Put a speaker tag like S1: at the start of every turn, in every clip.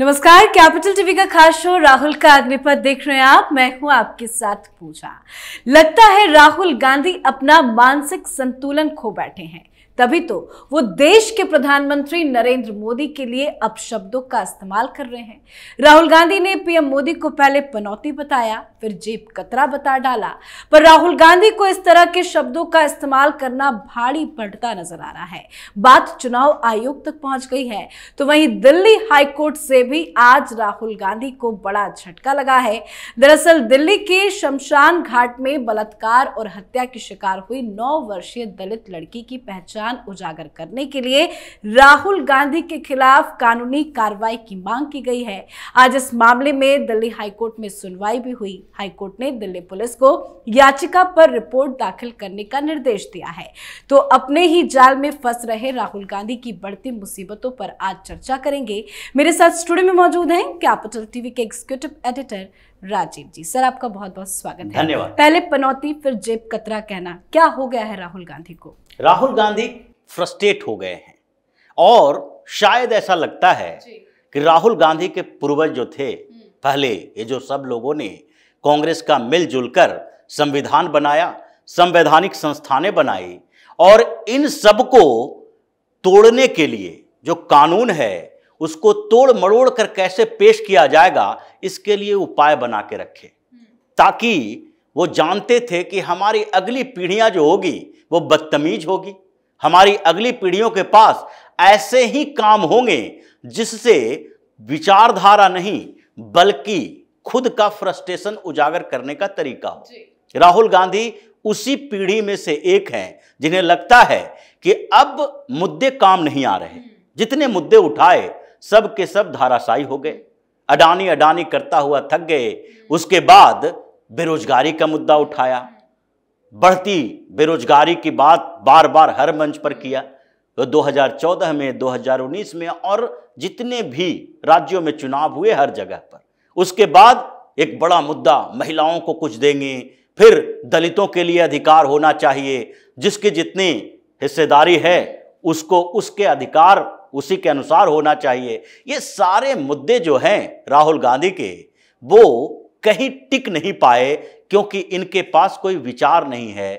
S1: नमस्कार capital TV का खास शो राहुल का अग्निपथ देख रहे हैं आप मैं हूं आपके साथ पूजा लगता है राहुल गांधी अपना मानसिक संतुलन खो बैठे हैं तभी तो वो देश के प्रधानमंत्री नरेंद्र मोदी के लिए अपशब्दों का इस्तेमाल कर रहे हैं राहुल गांधी ने पीएम मोदी को पहले पनौती बताया फिर जेब कतरा बता डाला पर राहुल गांधी को इस तरह के शब्दों का इस्तेमाल करना भारी पड़ता नजर आ रहा है बात चुनाव आयोग तक पहुंच गई है तो वहीं दिल्ली हाईकोर्ट से भी आज राहुल गांधी को बड़ा झटका लगा है दरअसल दिल्ली के शमशान घाट में बलात्कार और हत्या की शिकार हुई नौ वर्षीय दलित लड़की की पहचान ध्यान उजागर करने के लिए राहुल गांधी के खिलाफ कानूनी कार्रवाई की मांग की गई है आज इस मामले में दिल्ली हाईकोर्ट में सुनवाई भी हुई हाईकोर्ट ने दिल्ली पुलिस को याचिका पर रिपोर्ट दाखिल करने का निर्देश दिया है तो अपने ही जाल में फंस रहे राहुल गांधी की बढ़ती मुसीबतों पर आज चर्चा करेंगे मेरे साथ स्टूडियो में मौजूद हैं कैपिटल टीवी के executive editor Rajeev ji sir आपका बहुत बहुत स्वागत है धन्यवाद पहले पनौती फिर जेब कतरा कहना क्या हो गया है राहुल गांधी को राहुल गांधी
S2: फ्रस्ट्रेट हो गए हैं और शायद ऐसा लगता है कि राहुल गांधी के पूर्वज जो थे हम्म। पहले ये जो सब लोगों ने कांग्रेस का मिलजुल कर संविधान बनाया संवैधानिक संस्थानें बनाई और इन सब को तोड़ने के लिए जो कानून है उसको तोड़ मरोड़ कर कैसे पेश किया जाएगा इसके लिए उपाय बना के रखे हम्म। ताकि वो जानते थे कि हमारी अगली पीढ़ियां जो होगी वो बदतमीज होगी हमारी अगली पीढ़ियों के पास ऐसे ही काम होंगे जिससे विचारधारा नहीं बल्कि खुद का फ्रस्ट्रेशन उजागर करने का तरीका हो राहुल गांधी उसी पीढ़ी में से एक हैं जिन्हें लगता है कि अब मुद्दे काम नहीं आ रहे हम्म। जितने मुद्दे उठाए सब के सब धाराशाही हो गए अडानी अडानी करता हुआ थक गए हम्म। उसके बाद बेरोजगारी का मुद्दा उठाया हम्म। बढ़ती बेरोजगारी की बात बार बार हर मंच पर किया तो 2014 में 2019 में और जितने भी राज्यों में चुनाव हुए हर जगह पर उसके बाद एक बड़ा मुद्दा महिलाओं को कुछ देंगे फिर दलितों के लिए अधिकार होना चाहिए जिसकी जितनी हिस्सेदारी है उसको उसके अधिकार उसी के अनुसार होना चाहिए ये सारे मुद्दे जो हैं राहुल गांधी के वो कहीं टिक नहीं पाए क्योंकि इनके पास कोई विचार नहीं है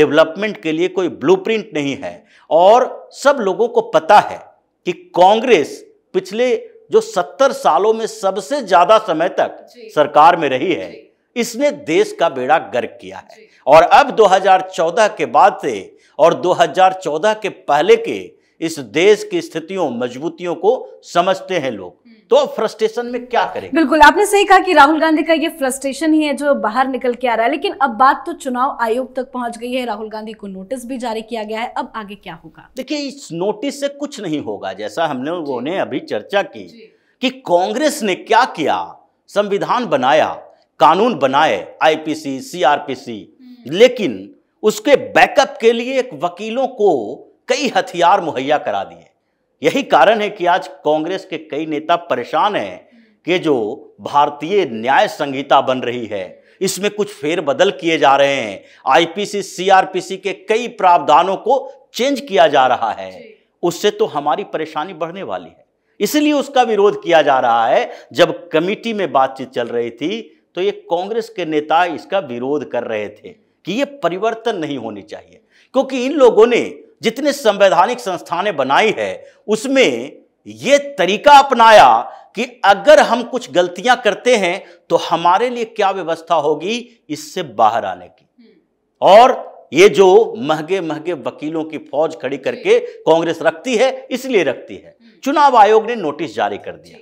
S2: डेवलपमेंट के लिए कोई ब्लूप्रिंट नहीं है और सब लोगों को पता है कि कांग्रेस पिछले जो सत्तर सालों में सबसे ज्यादा समय तक सरकार में रही है इसने देश का बेड़ा गर्क किया है और अब 2014 के बाद से और 2014 के पहले के इस देश की स्थितियों मजबूतियों को समझते हैं लोग तो फ्रस्ट्रेशन में क्या करें बिल्कुल
S1: आपने सही कहा कि राहुल गांधी का ये फ्रस्ट्रेशन ही है जो बाहर निकल के आ रहा है लेकिन अब बात तो चुनाव आयोग तक पहुंच गई है राहुल गांधी को नोटिस भी जारी किया गया है अब आगे क्या होगा
S2: देखिए इस नोटिस से कुछ नहीं होगा जैसा हमने उन्होंने अभी चर्चा की कि कांग्रेस ने क्या किया संविधान बनाया कानून बनाए आईपीसी सीआरपीसी हम्म। लेकिन उसके बैकअप के लिए एक वकीलों को कई हथियार मुहैया करा दिए यही कारण है कि आज कांग्रेस के कई नेता परेशान हैं कि जो भारतीय न्याय संहिता बन रही है इसमें कुछ फेरबदल किए जा रहे हैं आईपीसी सीआरपीसी के कई प्रावधानों को चेंज किया जा रहा है उससे तो हमारी परेशानी बढ़ने वाली है इसलिए उसका विरोध किया जा रहा है जब कमेटी में बातचीत चल रही थी तो ये कांग्रेस के नेता इसका विरोध कर रहे थे कि ये परिवर्तन नहीं होनी चाहिए क्योंकि इन लोगों ने जितने संवैधानिक संस्थानें बनाई है उसमें ये तरीका अपनाया कि अगर हम कुछ गलतियां करते हैं तो हमारे लिए क्या व्यवस्था होगी इससे बाहर आने की और ये जो महंगे महंगे वकीलों की फौज खड़ी करके कांग्रेस रखती है इसलिए रखती है चुनाव आयोग ने नोटिस जारी कर दिया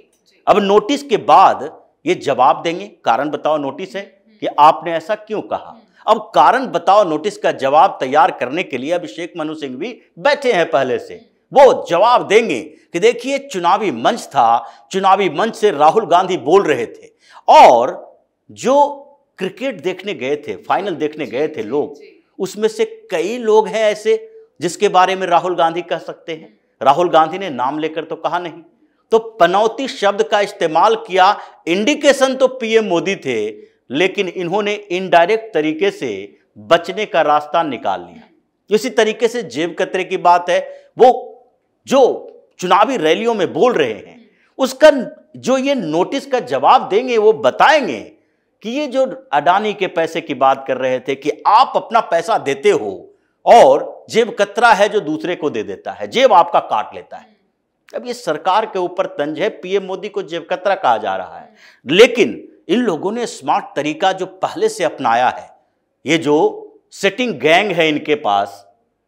S2: अब नोटिस के बाद ये जवाब देंगे कारण बताओ नोटिस है हम्म। कि आपने ऐसा क्यों कहा हम्म। अब कारण बताओ नोटिस का जवाब तैयार करने के लिए अभिषेक मनु सिंह भी बैठे हैं पहले से वो जवाब देंगे कि देखिए चुनावी मंच था चुनावी मंच से राहुल गांधी बोल रहे थे और जो क्रिकेट देखने गए थे फाइनल देखने गए थे लोग उसमें से कई लोग हैं ऐसे जिसके बारे में राहुल गांधी कह सकते हैं राहुल गांधी ने नाम लेकर तो कहा नहीं तो पनौती शब्द का इस्तेमाल किया इंडिकेशन तो पीएम मोदी थे लेकिन इन्होंने इनडायरेक्ट तरीके से बचने का रास्ता निकाल लिया इसी तरीके से जेब कतरे की बात है वो जो चुनावी रैलियों में बोल रहे हैं उसका जो ये नोटिस का जवाब देंगे वो बताएंगे कि ये जो अडानी के पैसे की बात कर रहे थे कि आप अपना पैसा देते हो और जेब कतरा है जो दूसरे को दे देता है जेब आपका काट लेता है अब ये सरकार के ऊपर तंज है पीएम मोदी को जेब कतरा कहा जा रहा है लेकिन इन लोगों ने स्मार्ट तरीका जो पहले से अपनाया है ये जो सिटिंग गैंग है इनके पास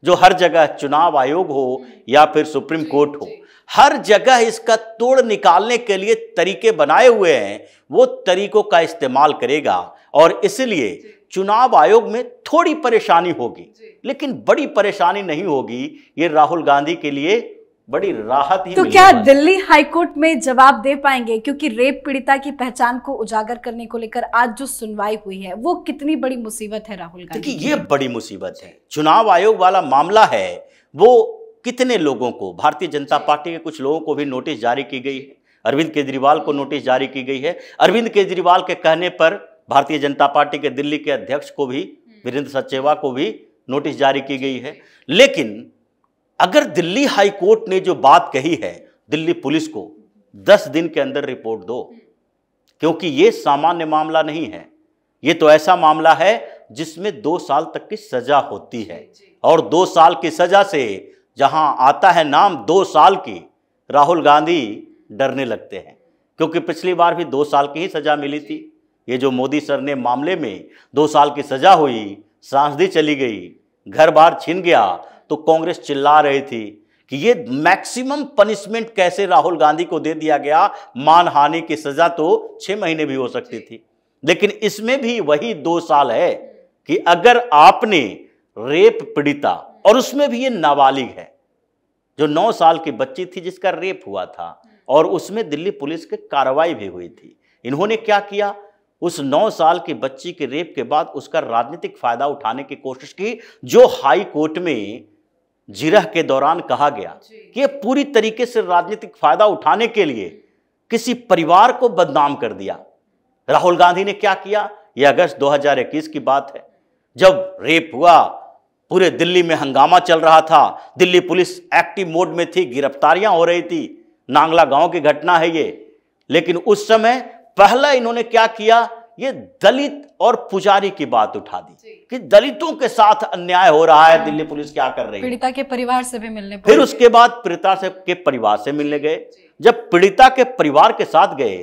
S2: जो हर जगह चुनाव आयोग हो या फिर सुप्रीम कोर्ट हो हर जगह इसका तोड़ निकालने के लिए तरीके बनाए हुए हैं वो तरीकों का इस्तेमाल करेगा और इसलिए चुनाव आयोग में थोड़ी परेशानी होगी लेकिन बड़ी परेशानी नहीं होगी ये राहुल गांधी के लिए बड़ी राहत ही तो क्या
S1: दिल्ली हाईकोर्ट में जवाब दे पाएंगे क्योंकि रेप पीड़िता की पहचान को उजागर करने को लेकर आज जो सुनवाई हुई है वो कितनी बड़ी मुसीबत है राहुल गांधी देखिए ये
S2: बड़ी मुसीबत है चुनाव आयोग वाला मामला है वो कितने लोगों को भारतीय जनता पार्टी के कुछ लोगों को भी नोटिस जारी की गई है अरविंद केजरीवाल को नोटिस जारी की गई है अरविंद केजरीवाल के कहने पर भारतीय जनता पार्टी के दिल्ली के अध्यक्ष को भी हम्म। वीरेंद्र सचेवा को भी नोटिस जारी की गई है लेकिन अगर दिल्ली हाई कोर्ट ने जो बात कही है दिल्ली पुलिस को दस दिन के अंदर रिपोर्ट दो क्योंकि ये सामान्य मामला नहीं है यह तो ऐसा मामला है जिसमें दो साल तक की सजा होती है और दो साल की सजा से जहां आता है नाम दो साल की राहुल गांधी डरने लगते हैं क्योंकि पिछली बार भी दो साल की ही सजा मिली थी ये जो मोदी सर ने मामले में दो साल की सजा हुई सांसदी चली गई घर बार छिन गया तो कांग्रेस चिल्ला रही थी कि ये मैक्सिमम पनिशमेंट कैसे राहुल गांधी को दे दिया गया मानहानि की सजा तो छह महीने भी हो सकती थी लेकिन इसमें भी वही दो साल है कि अगर आपने रेप पीड़िता और उसमें भी ये नाबालिग है जो नौ साल की बच्ची थी जिसका रेप हुआ था और उसमें दिल्ली पुलिस की कार्रवाई भी हुई थी इन्होंने क्या किया उस नौ साल की बच्ची के रेप के बाद उसका राजनीतिक फायदा उठाने की कोशिश की जो हाई कोर्ट में जिरह के दौरान कहा गया कि पूरी तरीके से राजनीतिक फायदा उठाने के लिए किसी परिवार को बदनाम कर दिया राहुल गांधी ने क्या किया यह अगस्त 2021 की बात है जब रेप हुआ पूरे दिल्ली में हंगामा चल रहा था दिल्ली पुलिस एक्टिव मोड में थी गिरफ्तारियां हो रही थी नांगला गांव की घटना है ये लेकिन उस समय पहला इन्होंने क्या किया ये दलित और पुजारी की बात उठा दी कि दलितों के साथ अन्याय हो रहा है दिल्ली पुलिस क्या कर रही है पीड़िता
S1: के परिवार से भी मिलने फिर उसके
S2: बाद पीड़िता से के परिवार से मिलने गए जब पीड़िता के परिवार के साथ गए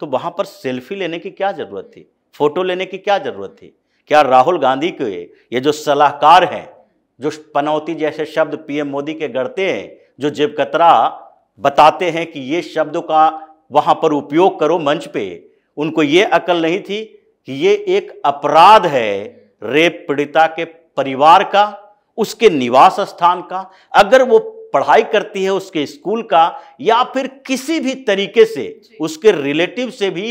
S2: तो वहां पर सेल्फी लेने की क्या जरूरत थी फोटो लेने की क्या जरूरत थी क्या राहुल गांधी के ये जो सलाहकार हैं जो पनौती जैसे शब्द पीएम मोदी के गढ़ते हैं जो जेबकतरा बताते हैं कि ये शब्दों का वहां पर उपयोग करो मंच पे उनको ये अकल नहीं थी कि ये एक अपराध है रेप पीड़िता के परिवार का उसके निवास स्थान का अगर वो पढ़ाई करती है उसके स्कूल का या फिर किसी भी तरीके से उसके रिलेटिव से भी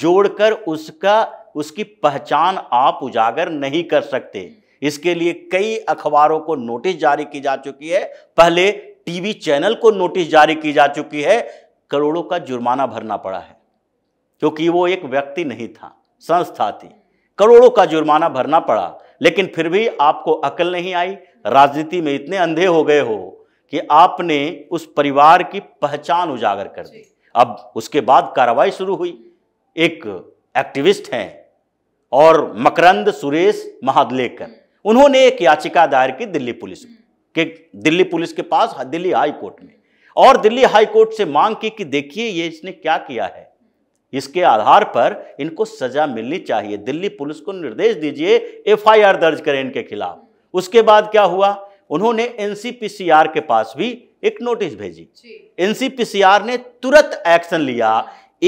S2: जोड़कर उसका उसकी पहचान आप उजागर नहीं कर सकते इसके लिए कई अखबारों को नोटिस जारी की जा चुकी है पहले टीवी चैनल को नोटिस जारी की जा चुकी है करोड़ों का जुर्माना भरना पड़ा है क्योंकि वो एक व्यक्ति नहीं था संस्था थी करोड़ों का जुर्माना भरना पड़ा लेकिन फिर भी आपको अकल नहीं आई राजनीति में इतने अंधे हो गए हो कि आपने उस परिवार की पहचान उजागर कर दी अब उसके बाद कार्रवाई शुरू हुई एक एक्टिविस्ट हैं और मकरंद सुरेश महादलेकर उन्होंने एक याचिका दायर की दिल्ली पुलिस के दिल्ली पुलिस के पास दिल्ली हाई कोर्ट में और दिल्ली हाई कोर्ट से मांग की कि देखिए ये इसने क्या किया है इसके आधार पर इनको सजा मिलनी चाहिए दिल्ली पुलिस को निर्देश दीजिए एफआईआर दर्ज करें इनके खिलाफ उसके बाद क्या हुआ उन्होंने एनसीपीसीआर के पास भी एक नोटिस भेजी एनसीपीसीआर ने तुरंत एक्शन लिया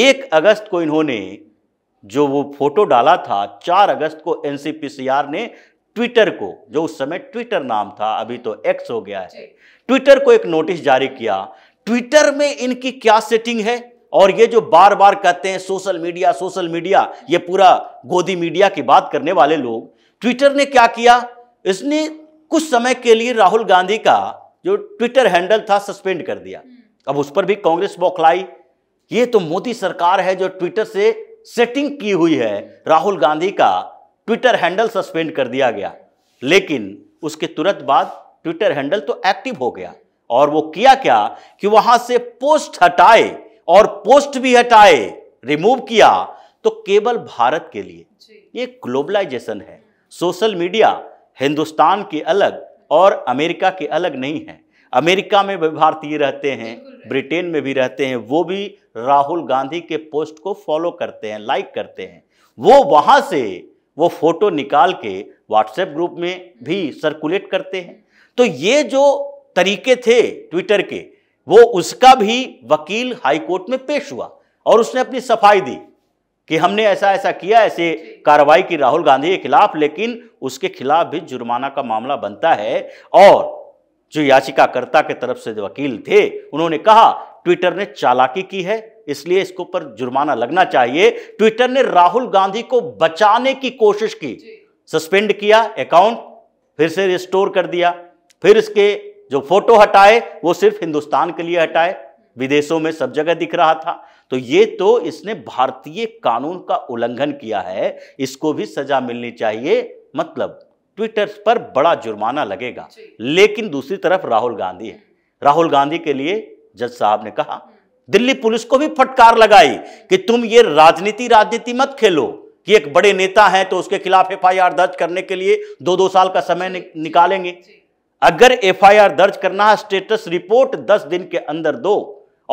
S2: एक अगस्त को इन्होंने जो वो फोटो डाला था चार अगस्त को एनसीपीसीआर ने ट्विटर को जो उस समय ट्विटर नाम था अभी तो एक्स हो गया है ट्विटर को एक नोटिस जारी किया ट्विटर में इनकी क्या सेटिंग है और ये जो बार बार कहते हैं सोशल मीडिया सोशल मीडिया ये पूरा गोदी मीडिया की बात करने वाले लोग ट्विटर ने क्या किया इसने कुछ समय के लिए राहुल गांधी का जो ट्विटर हैंडल था सस्पेंड कर दिया अब उस पर भी कांग्रेस बौखलाई ये तो मोदी सरकार है जो ट्विटर से सेटिंग की हुई है राहुल गांधी का ट्विटर हैंडल सस्पेंड कर दिया गया लेकिन उसके तुरंत बाद ट्विटर हैंडल तो एक्टिव हो गया और वो किया क्या कि वहां से पोस्ट हटाए और पोस्ट भी हटाए रिमूव किया तो केवल भारत के लिए ये ग्लोबलाइजेशन है सोशल मीडिया हिंदुस्तान के अलग और अमेरिका के अलग नहीं है अमेरिका में भी भारतीय रहते हैं ब्रिटेन में भी रहते हैं वो भी राहुल गांधी के पोस्ट को फॉलो करते हैं लाइक करते हैं वो वहाँ से वो फोटो निकाल के व्हाट्सएप ग्रुप में भी सर्कुलेट करते हैं तो ये जो तरीके थे ट्विटर के वो उसका भी वकील हाईकोर्ट में पेश हुआ और उसने अपनी सफाई दी कि हमने ऐसा ऐसा किया ऐसे कार्रवाई की राहुल गांधी के खिलाफ लेकिन उसके खिलाफ भी जुर्माना का मामला बनता है और जो याचिकाकर्ता के तरफ से वकील थे उन्होंने कहा ट्विटर ने चालाकी की है इसलिए इसके ऊपर जुर्माना लगना चाहिए ट्विटर ने राहुल गांधी को बचाने की कोशिश की सस्पेंड किया अकाउंट फिर से रिस्टोर कर दिया फिर इसके जो फोटो हटाए वो सिर्फ हिंदुस्तान के लिए हटाए विदेशों में सब जगह दिख रहा था तो ये तो इसने भारतीय कानून का उल्लंघन किया है इसको भी सजा मिलनी चाहिए मतलब ट्विटर पर बड़ा जुर्माना लगेगा लेकिन दूसरी तरफ राहुल गांधी है राहुल गांधी के लिए जज साहब ने कहा दिल्ली पुलिस को भी फटकार लगाई कि तुम ये राजनीति राजनीति मत खेलो कि एक बड़े नेता हैं तो उसके खिलाफ एफ दर्ज करने के लिए दो दो साल का समय निकालेंगे अगर एफआईआर दर्ज करना है स्टेटस रिपोर्ट 10 दिन के अंदर दो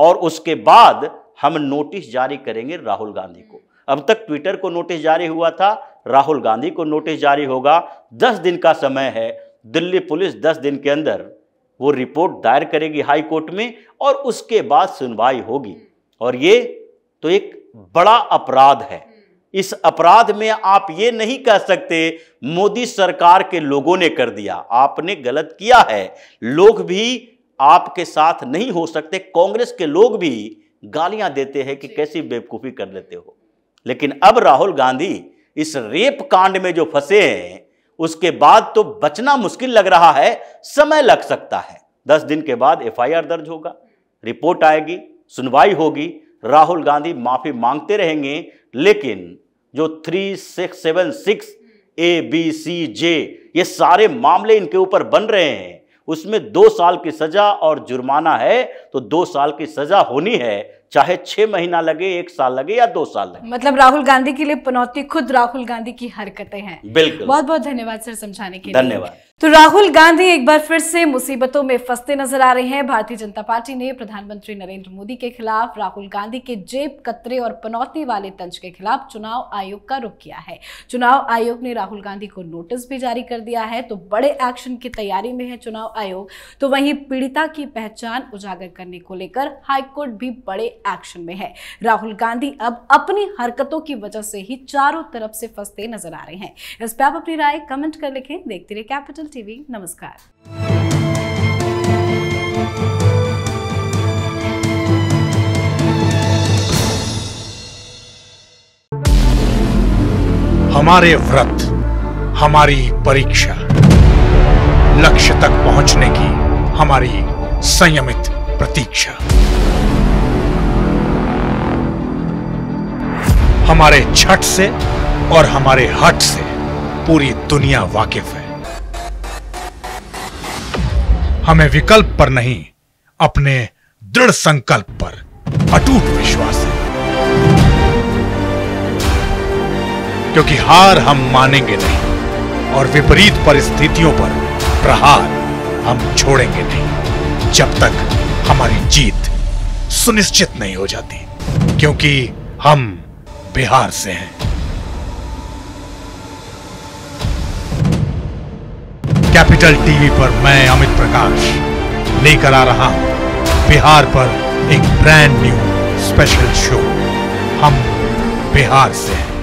S2: और उसके बाद हम नोटिस जारी करेंगे राहुल गांधी को अब तक ट्विटर को नोटिस जारी हुआ था राहुल गांधी को नोटिस जारी होगा 10 दिन का समय है दिल्ली पुलिस 10 दिन के अंदर वो रिपोर्ट दायर करेगी हाई कोर्ट में और उसके बाद सुनवाई होगी और ये तो एक बड़ा अपराध है इस अपराध में आप ये नहीं कह सकते मोदी सरकार के लोगों ने कर दिया आपने गलत किया है लोग भी आपके साथ नहीं हो सकते कांग्रेस के लोग भी गालियां देते हैं कि कैसी बेवकूफ़ी कर लेते हो लेकिन अब राहुल गांधी इस रेप कांड में जो फंसे हैं उसके बाद तो बचना मुश्किल लग रहा है समय लग सकता है दस दिन के बाद एफआईआर दर्ज होगा रिपोर्ट आएगी सुनवाई होगी राहुल गांधी माफ़ी मांगते रहेंगे लेकिन जो three six seven six A B C J ये सारे मामले इनके ऊपर बन रहे हैं उसमें दो साल की सज़ा और जुर्माना है तो दो साल की सज़ा होनी है चाहे छः महीना लगे एक साल लगे या दो साल लगे
S1: मतलब राहुल गांधी के लिए पनौती खुद राहुल गांधी की हरकतें हैं
S2: बिल्कुल बहुत बहुत
S1: धन्यवाद सर समझाने के लिए धन्यवाद तो राहुल गांधी एक बार फिर से मुसीबतों में फंसते नजर आ रहे हैं भारतीय जनता पार्टी ने प्रधानमंत्री नरेंद्र मोदी के खिलाफ राहुल गांधी के जेब कतरे और पनौती वाले तंज के खिलाफ चुनाव आयोग का रुख किया है चुनाव आयोग ने राहुल गांधी को नोटिस भी जारी कर दिया है तो बड़े एक्शन की तैयारी में है चुनाव आयोग तो वहीं पीड़िता की पहचान उजागर करने को लेकर हाईकोर्ट भी बड़े एक्शन में है राहुल गांधी अब अपनी हरकतों की वजह से ही चारों तरफ से फंसते नजर आ रहे हैं इस पर आप अपनी राय कमेंट कर लिखें देखते रहे कैपिटल कौशल टीवी नमस्कार
S3: हमारे व्रत हमारी परीक्षा लक्ष्य तक पहुंचने की हमारी संयमित प्रतीक्षा हमारे छठ से और हमारे हट से पूरी दुनिया वाकिफ है हमें विकल्प पर नहीं अपने दृढ़ संकल्प पर अटूट विश्वास है क्योंकि हार हम मानेंगे नहीं और विपरीत परिस्थितियों पर प्रहार हम छोड़ेंगे नहीं जब तक हमारी जीत सुनिश्चित नहीं हो जाती क्योंकि हम बिहार से हैं कैपिटल टीवी पर मैं अमित प्रकाश लेकर आ रहा हूं बिहार पर एक ब्रांड न्यू स्पेशल शो हम बिहार
S2: से हैं